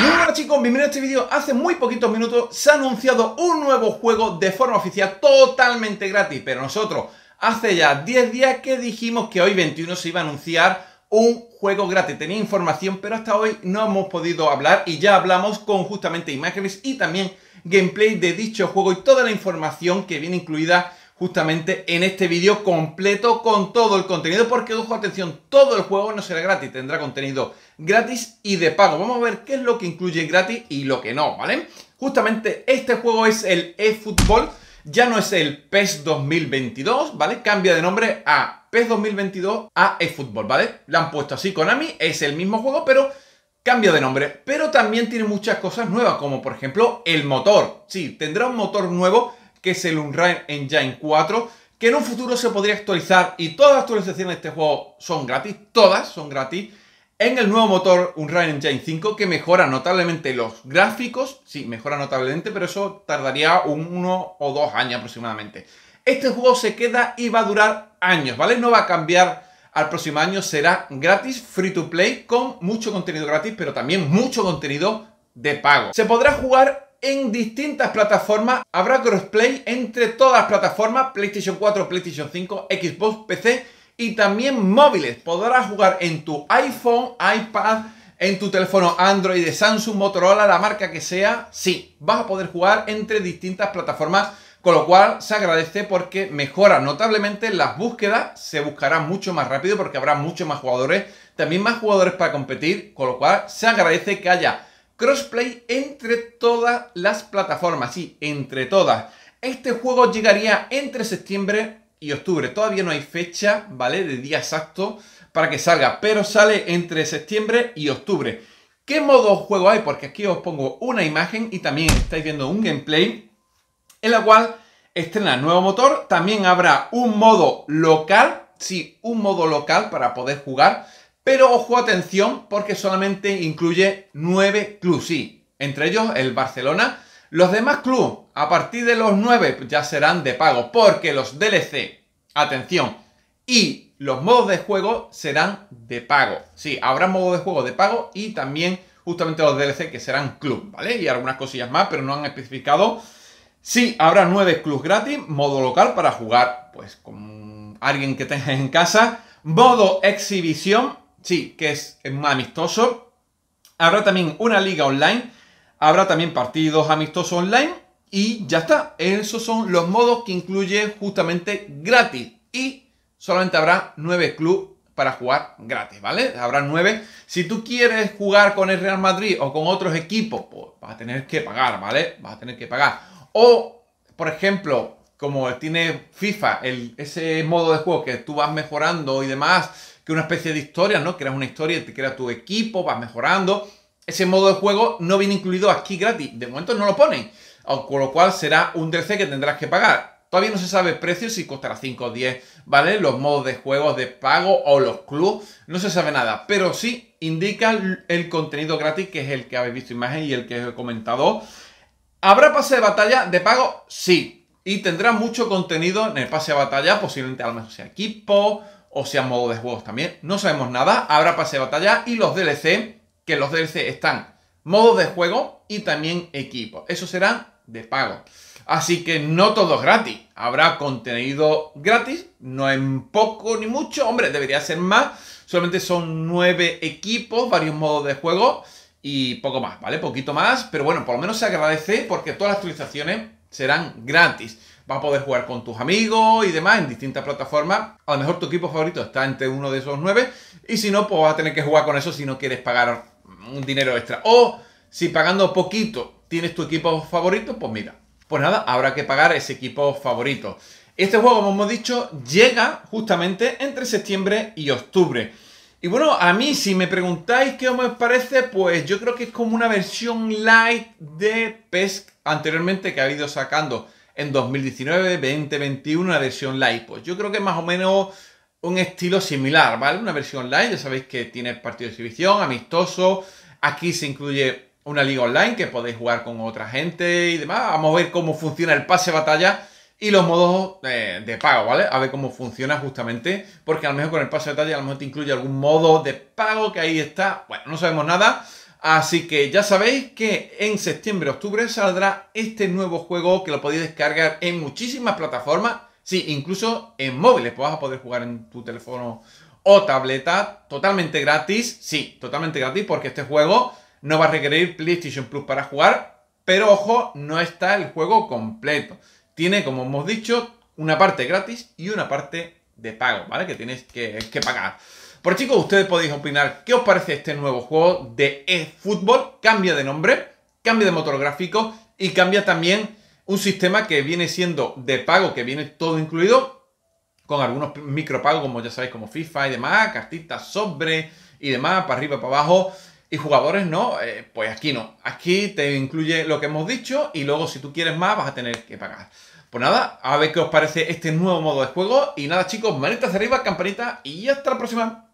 Muy buenas chicos, bienvenidos a este vídeo. Hace muy poquitos minutos se ha anunciado un nuevo juego de forma oficial totalmente gratis, pero nosotros hace ya 10 días que dijimos que hoy 21 se iba a anunciar un juego gratis. Tenía información, pero hasta hoy no hemos podido hablar y ya hablamos con justamente imágenes y también gameplay de dicho juego y toda la información que viene incluida justamente en este vídeo completo con todo el contenido, porque, ojo, atención, todo el juego no será gratis, tendrá contenido gratis y de pago. Vamos a ver qué es lo que incluye gratis y lo que no, ¿vale? Justamente este juego es el eFootball, ya no es el PES 2022, ¿vale? Cambia de nombre a PES 2022 a eFootball, ¿vale? La han puesto así Konami, es el mismo juego, pero cambia de nombre. Pero también tiene muchas cosas nuevas, como por ejemplo el motor. Sí, tendrá un motor nuevo que es el Unreal Engine 4, que en un futuro se podría actualizar y todas las actualizaciones de este juego son gratis, todas son gratis, en el nuevo motor Unreal Engine 5 que mejora notablemente los gráficos, sí, mejora notablemente, pero eso tardaría uno o dos años aproximadamente. Este juego se queda y va a durar años, ¿vale? No va a cambiar al próximo año, será gratis, free to play, con mucho contenido gratis, pero también mucho contenido de pago. Se podrá jugar en distintas plataformas. Habrá crossplay entre todas las plataformas, PlayStation 4, PlayStation 5, Xbox, PC y también móviles. Podrás jugar en tu iPhone, iPad, en tu teléfono Android de Samsung, Motorola, la marca que sea. Sí, vas a poder jugar entre distintas plataformas. Con lo cual se agradece porque mejora notablemente las búsquedas, se buscará mucho más rápido porque habrá muchos más jugadores, también más jugadores para competir, con lo cual se agradece que haya Crossplay entre todas las plataformas, sí, entre todas. Este juego llegaría entre septiembre y octubre. Todavía no hay fecha, ¿vale? De día exacto para que salga, pero sale entre septiembre y octubre. ¿Qué modo juego hay? Porque aquí os pongo una imagen y también estáis viendo un gameplay en la cual estrena nuevo motor. También habrá un modo local, sí, un modo local para poder jugar pero ojo atención porque solamente incluye 9 clubes, sí, entre ellos el Barcelona. Los demás clubes, a partir de los 9, pues, ya serán de pago, porque los DLC, atención, y los modos de juego serán de pago. Sí, habrá modos de juego de pago y también justamente los DLC que serán club, ¿vale? Y algunas cosillas más, pero no han especificado. Sí, habrá nueve clubs gratis, modo local para jugar, pues con alguien que tengas en casa, modo exhibición sí, que es más eh, amistoso. Habrá también una liga online, habrá también partidos amistosos online y ya está. Esos son los modos que incluye justamente gratis y solamente habrá nueve clubes para jugar gratis, ¿vale? Habrá nueve. Si tú quieres jugar con el Real Madrid o con otros equipos, pues vas a tener que pagar, ¿vale? Vas a tener que pagar. O, por ejemplo, como tiene FIFA, el, ese modo de juego que tú vas mejorando y demás, que una especie de historia, ¿no? Creas una historia, te creas tu equipo, vas mejorando. Ese modo de juego no viene incluido aquí gratis. De momento no lo ponen. Con lo cual será un DLC que tendrás que pagar. Todavía no se sabe el precio, si costará 5 o 10, ¿vale? Los modos de juegos de pago o los clubs, no se sabe nada. Pero sí indica el contenido gratis, que es el que habéis visto imagen y el que he comentado. ¿Habrá pase de batalla de pago? Sí. Y tendrá mucho contenido en el pase de batalla, posiblemente a lo mejor sea equipo o sea modo de juegos también. No sabemos nada, habrá pase de batalla y los DLC, que los DLC están modos de juego y también equipos. Eso será de pago. Así que no todo es gratis. Habrá contenido gratis, no en poco ni mucho. Hombre, debería ser más. Solamente son nueve equipos, varios modos de juego y poco más, ¿vale? Poquito más, pero bueno, por lo menos se agradece porque todas las actualizaciones serán gratis va a poder jugar con tus amigos y demás en distintas plataformas. A lo mejor tu equipo favorito está entre uno de esos nueve y si no, pues vas a tener que jugar con eso si no quieres pagar un dinero extra. O si pagando poquito tienes tu equipo favorito, pues mira, pues nada, habrá que pagar ese equipo favorito. Este juego, como hemos dicho, llega justamente entre septiembre y octubre. Y bueno, a mí si me preguntáis qué os parece, pues yo creo que es como una versión light de PES anteriormente que ha ido sacando en 2019, 2021, una versión live. Pues yo creo que más o menos un estilo similar, ¿vale? Una versión online, ya sabéis que tiene partido de exhibición, amistoso. Aquí se incluye una liga online que podéis jugar con otra gente y demás. Vamos a ver cómo funciona el pase batalla y los modos eh, de, pago, ¿vale? A ver cómo funciona justamente, porque a lo mejor con el pase batalla a lo mejor te incluye algún modo de pago que ahí está. Bueno, no sabemos nada. Así que ya sabéis que en septiembre-octubre saldrá este nuevo juego que lo podéis descargar en muchísimas plataformas. Sí, incluso en móviles, pues vas a poder jugar en tu teléfono o tableta totalmente gratis. Sí, totalmente gratis porque este juego no va a requerir PlayStation Plus para jugar. Pero ojo, no está el juego completo. Tiene, como hemos dicho, una parte gratis y una parte de pago, ¿vale? Que tienes que, que pagar. Por chicos, ustedes podéis opinar qué os parece este nuevo juego de eFootball. Cambia de nombre, cambia de motor gráfico y cambia también un sistema que viene siendo de pago, que viene todo incluido, con algunos micropagos, como ya sabéis, como FIFA y demás, cartitas, sobre y demás, para arriba, para abajo. Y jugadores no, eh, pues aquí no. Aquí te incluye lo que hemos dicho y luego si tú quieres más vas a tener que pagar. Pues nada, a ver qué os parece este nuevo modo de juego. Y nada chicos, manitas arriba, campanita y hasta la próxima.